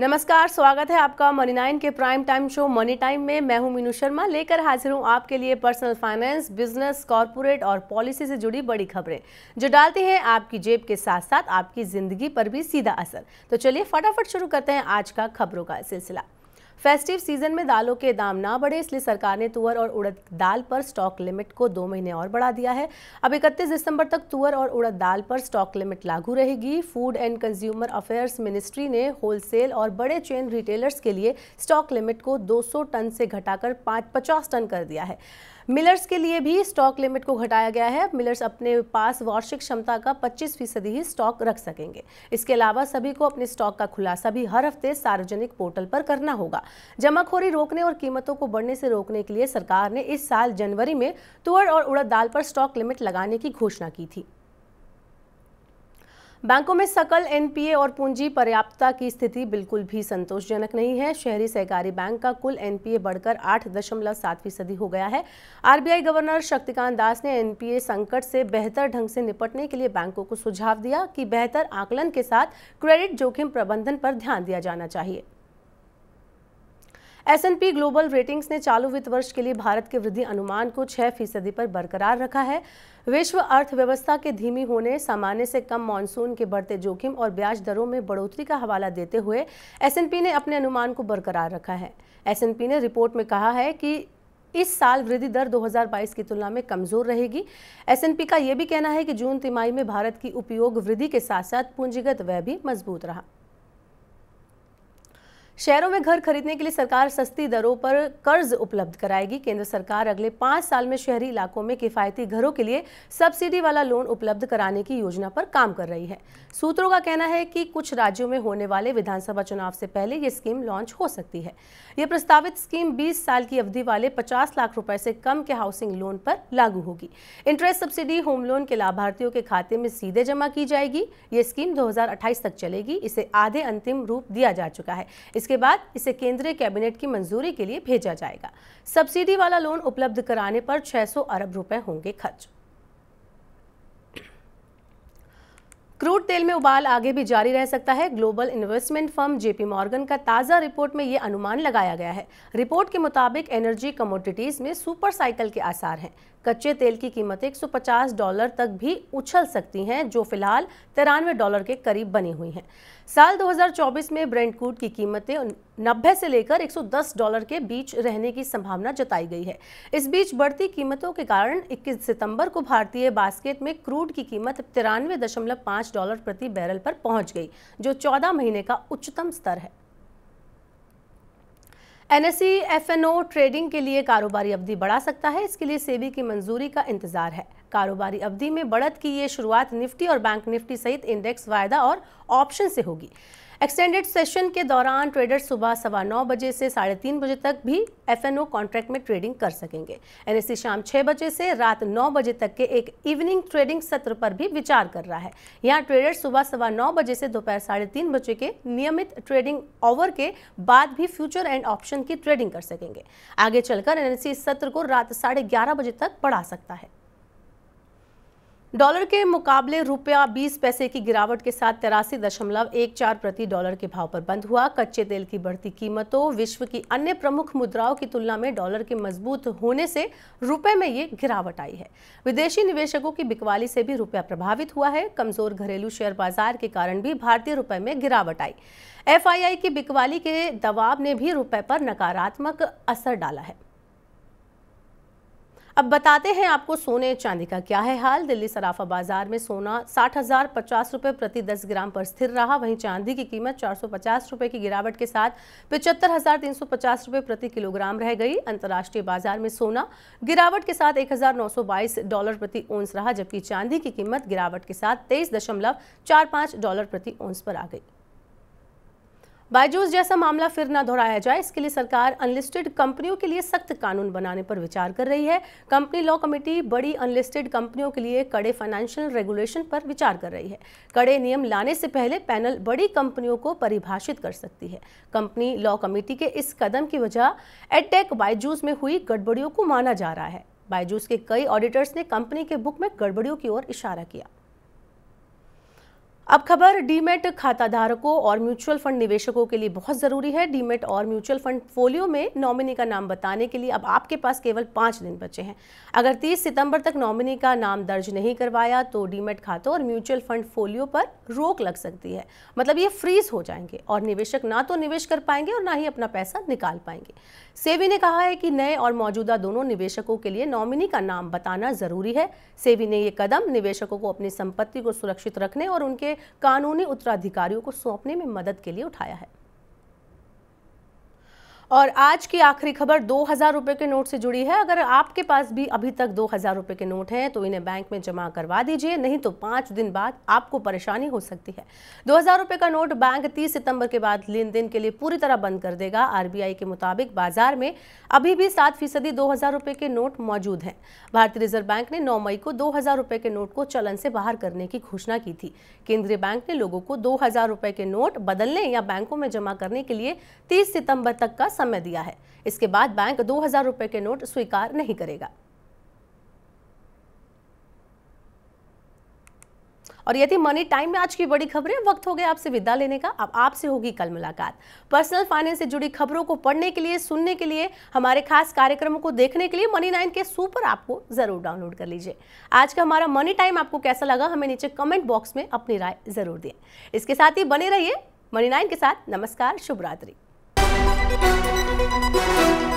नमस्कार स्वागत है आपका मनी नाइन के prime time show Money Time में मैं हूं मीनू शर्मा लेकर हाजिर हूं आपके लिए पर्सनल फाइनेंस बिजनेस कॉरपोरेट और पॉलिसी से जुड़ी बड़ी खबरें जो डालती हैं आपकी जेब के साथ साथ आपकी जिंदगी पर भी सीधा असर तो चलिए फटाफट शुरू करते हैं आज का खबरों का सिलसिला फेस्टिव सीजन में दालों के दाम ना बढ़े इसलिए सरकार ने तुअर और उड़द दाल पर स्टॉक लिमिट को दो महीने और बढ़ा दिया है अब इकतीस दिसंबर तक तुअर और उड़द दाल पर स्टॉक लिमिट लागू रहेगी food and consumer affairs ministry ने होलसेल और बड़े चेन रिटेलर्स के लिए स्टॉक लिमिट को 200 टन से घटाकर पाँच पचास टन कर दिया है मिलर्स के लिए भी स्टॉक लिमिट को घटाया गया है मिलर्स अपने पास वार्षिक क्षमता का पच्चीस फीसदी ही स्टॉक रख सकेंगे इसके अलावा सभी को अपने स्टॉक का खुलासा भी हर हफ्ते सार्वजनिक पोर्टल पर करना होगा जमाखोरी रोकने और कीमतों को बढ़ने से रोकने के लिए सरकार ने इस साल जनवरी में तुअर और उड़द दाल पर स्टॉक लिमिट लगाने की घोषणा की थी बैंकों में सकल एनपीए और पूंजी पर्याप्तता की स्थिति बिल्कुल भी संतोषजनक नहीं है शहरी सहकारी बैंक का कुल एनपीए बढ़कर आठ दशमलव सात फीसदी हो गया है आरबीआई गवर्नर शक्तिकांत दास ने एनपीए संकट से बेहतर ढंग से निपटने के लिए बैंकों को सुझाव दिया कि बेहतर आकलन के साथ क्रेडिट जोखिम प्रबंधन पर ध्यान दिया जाना चाहिए एसएनपी ग्लोबल रेटिंग्स ने चालू वित्त वर्ष के लिए भारत के वृद्धि अनुमान को छह फीसदी पर बरकरार रखा है विश्व अर्थव्यवस्था के धीमी होने सामान्य से कम मानसून के बढ़ते जोखिम और ब्याज दरों में बढ़ोतरी का हवाला देते हुए एसएनपी ने अपने अनुमान को बरकरार रखा है एसएनपी ने रिपोर्ट में कहा है कि इस साल वृद्धि दर 2022 की तुलना में कमजोर रहेगी एसएनपी का यह भी कहना है कि जून तिमाही में भारत की उपयोग वृद्धि के साथ साथ पूंजीगत व्यय भी मजबूत रहा शहरों में घर खरीदने के लिए सरकार सस्ती दरों पर कर्ज उपलब्ध कराएगी केंद्र सरकार अगले पांच साल में शहरी इलाकों में किफायती घरों के लिए सब्सिडी वाला लोन उपलब्ध कराने की योजना पर काम कर रही है सूत्रों का कहना है कि कुछ राज्यों में होने वाले विधानसभा चुनाव से पहले ये स्कीम लॉन्च हो सकती है ये प्रस्तावित स्कीम बीस साल की अवधि वाले पचास लाख रुपए से कम के हाउसिंग लोन पर लागू होगी इंटरेस्ट सब्सिडी होम लोन के लाभार्थियों के खाते में सीधे जमा की जाएगी ये स्कीम दो तक चलेगी इसे आधे अंतिम रूप दिया जा चुका है इस इसके बाद इसे केंद्रीय कैबिनेट की मंजूरी के लिए भेजा जाएगा सब्सिडी वाला लोन उपलब्ध कराने पर 600 अरब रुपए होंगे खर्च क्रूड तेल में उबाल आगे भी जारी रह सकता है global investment firm JP Morgan का ताज़ा रिपोर्ट में ये अनुमान लगाया गया है रिपोर्ट के मुताबिक एनर्जी कमोडिटीज़ में सुपर साइकिल के आसार हैं कच्चे तेल की कीमत 150 डॉलर तक भी उछल सकती हैं जो फिलहाल तिरानवे डॉलर के करीब बनी हुई हैं साल 2024 में ब्रेंड क्रूड की कीमतें नब्बे से लेकर 110 डॉलर के बीच रहने की संभावना जताई गई है इस बीच बढ़ती कीमतों के कारण 21 सितंबर को भारतीय बास्केट में क्रूड की कीमत तिरानवे डॉलर प्रति बैरल पर पहुंच गई जो 14 महीने का उच्चतम स्तर है एनएससी एफएनओ ट्रेडिंग के लिए कारोबारी अवधि बढ़ा सकता है इसके लिए सेबी की मंजूरी का इंतजार है कारोबारी अवधि में बढ़त की ये शुरुआत निफ्टी और बैंक निफ्टी सहित इंडेक्स वायदा और ऑप्शन से होगी एक्सटेंडेड सेशन के दौरान ट्रेडर सुबह सवा नौ बजे से साढ़े तीन बजे तक भी एफएनओ कॉन्ट्रैक्ट में ट्रेडिंग कर सकेंगे एनएससी शाम छः बजे से रात नौ बजे तक के एक इवनिंग ट्रेडिंग सत्र पर भी विचार कर रहा है यहाँ ट्रेडर सुबह सवा नौ बजे से दोपहर साढ़े तीन बजे के नियमित ट्रेडिंग ओवर के बाद भी फ्यूचर एंड ऑप्शन की ट्रेडिंग कर सकेंगे आगे चलकर एनएससी इस सत्र को रात साढ़े ग्यारह बजे तक बढ़ा सकता है डॉलर के मुकाबले रुपया 20 पैसे की गिरावट के साथ तिरासी दशमलव एक चार प्रति डॉलर के भाव पर बंद हुआ कच्चे तेल की बढ़ती कीमतों विश्व की अन्य प्रमुख मुद्राओं की तुलना में डॉलर के मजबूत होने से रुपए में ये गिरावट आई है विदेशी निवेशकों की बिकवाली से भी रुपया प्रभावित हुआ है कमजोर घरेलू शेयर बाजार के कारण भी भारतीय रुपये में गिरावट आई एफ की बिकवाली के दबाव ने भी रुपये पर नकारात्मक असर डाला है अब बताते हैं आपको सोने चांदी का क्या है हाल दिल्ली सराफा बाजार में सोना साठ हजार पचास रुपये प्रति दस ग्राम पर स्थिर रहा वहीं चांदी की कीमत चार सौ पचास रुपये की गिरावट के साथ पिचहत्तर हजार तीन सौ पचास रुपये प्रति किलोग्राम रह गई अंतर्राष्ट्रीय बाजार में सोना गिरावट के साथ एक हजार नौ सौ बाईस डॉलर प्रति ओंस रहा जबकि चांदी की कीमत गिरावट के साथ तेईस दशमलव चार डॉलर प्रति ओंस पर आ गई बायजूस जैसा मामला फिर ना दोहराया जाए इसके लिए सरकार अनलिस्टेड कंपनियों के लिए सख्त कानून बनाने पर विचार कर रही है कंपनी लॉ कमेटी बड़ी अनलिस्टेड कंपनियों के लिए कड़े फाइनेंशियल रेगुलेशन पर विचार कर रही है कड़े नियम लाने से पहले पैनल बड़ी कंपनियों को परिभाषित कर सकती है कंपनी लॉ कमेटी के इस कदम की वजह एडटेक बायजूस में हुई गड़बड़ियों को माना जा रहा है बायजूस के कई ऑडिटर्स ने कंपनी के बुक में गड़बड़ियों की ओर इशारा किया अब खबर डीमेट खाताधारकों और म्यूचुअल फंड निवेशकों के लिए बहुत ज़रूरी है डीमेट और म्यूचुअल फंड फोलियो में नॉमिनी का नाम बताने के लिए अब आपके पास केवल पाँच दिन बचे हैं अगर 30 सितंबर तक नॉमिनी का नाम दर्ज नहीं करवाया तो डीमेट खातों और म्यूचुअल फंड फोलियो पर रोक लग सकती है मतलब ये फ्रीज हो जाएंगे और निवेशक ना तो निवेश कर पाएंगे और ना ही अपना पैसा निकाल पाएंगे सेवी ने कहा है कि नए और मौजूदा दोनों निवेशकों के लिए नॉमिनी का नाम बताना ज़रूरी है सेवी ने ये कदम निवेशकों को अपनी संपत्ति को सुरक्षित रखने और उनके कानूनी उत्तराधिकारियों को सौंपने में मदद के लिए उठाया है और आज की आखिरी खबर दो हज़ार रुपये के नोट से जुड़ी है अगर आपके पास भी अभी तक दो हज़ार रुपये के नोट हैं तो इन्हें बैंक में जमा करवा दीजिए नहीं तो पांच दिन बाद आपको परेशानी हो सकती है दो हज़ार रुपये का नोट बैंक तीस सितंबर के बाद लेन देन के लिए पूरी तरह बंद कर देगा आरबीआई के मुताबिक बाजार में अभी भी सात फीसदी दो हज़ार के नोट मौजूद हैं भारतीय रिजर्व बैंक ने नौ मई को दो हज़ार के नोट को चलन से बाहर करने की घोषणा की थी केंद्रीय बैंक ने लोगों को दो हज़ार के नोट बदलने या बैंकों में जमा करने के लिए तीस सितंबर तक का समय दिया है इसके बाद बैंक दो हजार के नोट स्वीकार नहीं करेगा और यदि मनी टाइम में आज की बड़ी खबरें वक्त हो गया आपसे विदा लेने का अब आपसे होगी कल मुलाकात पर्सनल फाइनेंस से जुड़ी खबरों को पढ़ने के लिए सुनने के लिए हमारे खास कार्यक्रमों को देखने के लिए मनी नाइन के सुपर आपको जरूर डाउनलोड कर लीजिए आज का हमारा मनी टाइम आपको कैसा लगा हमें नीचे कमेंट बॉक्स में अपनी राय जरूर दें इसके साथ ही बने रहिए मनी नाइन के साथ नमस्कार शुभरात्रि thank you